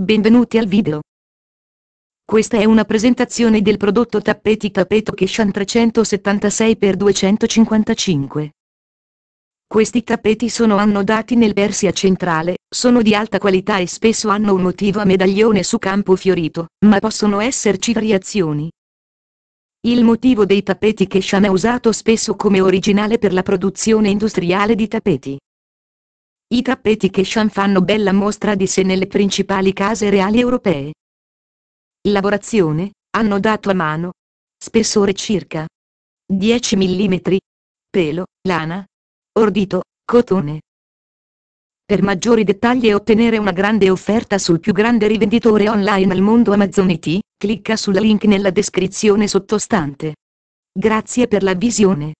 Benvenuti al video. Questa è una presentazione del prodotto tappeti tappeto Kishan 376x255. Questi tappeti sono annodati nel Persia centrale, sono di alta qualità e spesso hanno un motivo a medaglione su campo fiorito, ma possono esserci variazioni. Il motivo dei tappeti Keshan è usato spesso come originale per la produzione industriale di tappeti. I tappeti Keshan fanno bella mostra di sé nelle principali case reali europee. Lavorazione, hanno dato a mano. Spessore circa 10 mm. Pelo, lana. Ordito, cotone. Per maggiori dettagli e ottenere una grande offerta sul più grande rivenditore online al mondo Amazon IT, clicca sul link nella descrizione sottostante. Grazie per la visione.